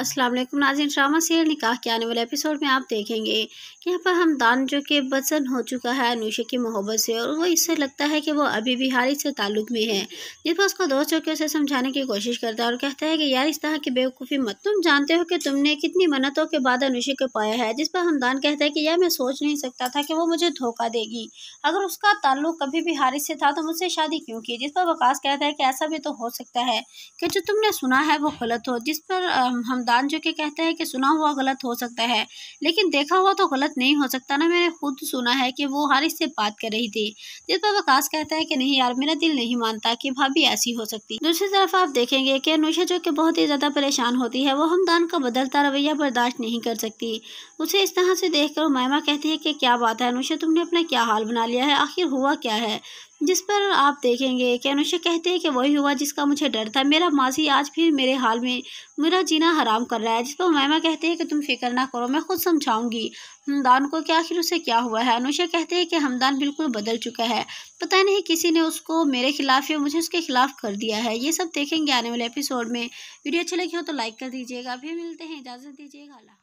अस्सलाम वालेकुम नाजिन drama serial निकाह के आने वाले एपिसोड में आप देखेंगे कि यहाँ पर हमदान जो कि वजन हो चुका है अनुषा की मोहब्बत से और वो इससे लगता है कि वो अभी भी हारिश से ताल्लुक में है जिस पर उसको दोस्त होकर उसे समझाने की कोशिश करता है और कहता है कि यार इस तरह की बेवकूफ़ी मत तुम जानते हो कि तुमने कितनी मन्नतों के बाद अनुषा को पाया है जिस पर हमदान कहता है कि यार मैं सोच नहीं सकता था कि वो मुझे धोखा देगी अगर उसका ताल्लुक कभी भी हारिश से था तो मुझसे शादी क्यों की जिस पर वकास कहता है कि ऐसा भी तो हो सकता है कि जो तुमने सुना है वो गलत हो जिस पर हम हमदान जो कि कहते हैं कि सुना हुआ गलत हो सकता है लेकिन देखा हुआ तो गलत नहीं हो सकता ना मैंने खुद सुना है कि वो हारिस से बात कर रही थी जिस पर वकास कहता है कि नहीं यार मेरा दिल नहीं मानता कि भाभी ऐसी हो सकती दूसरी तरफ आप देखेंगे कि अनुषा जो कि बहुत ही ज़्यादा परेशान होती है वो हमदान का बदलता रवैया बर्दाश्त नहीं कर सकती उसे इस तरह से देख कर कहती है कि क्या बात है अनुषा तुमने अपना क्या हाल बना लिया है आखिर हुआ क्या है जिस पर आप देखेंगे कि अनुषा कहते हैं कि वही हुआ जिसका मुझे डर था मेरा माजी आज फिर मेरे हाल में मेरा जीना हराम कर रहा है जिस पर मैमा कहते हैं कि तुम फिक्र ना करो मैं खुद समझाऊंगी हमदान को क्या आखिर उसे क्या हुआ है अनुषा कहते हैं कि हमदान बिल्कुल बदल चुका है पता नहीं किसी ने उसको मेरे खिलाफ या मुझे उसके खिलाफ कर दिया है ये सब देखेंगे आने वाले एपिसोड में वीडियो अच्छी लगी हो तो लाइक कर दीजिएगा फिर मिलते हैं इजाज़त दीजिएगा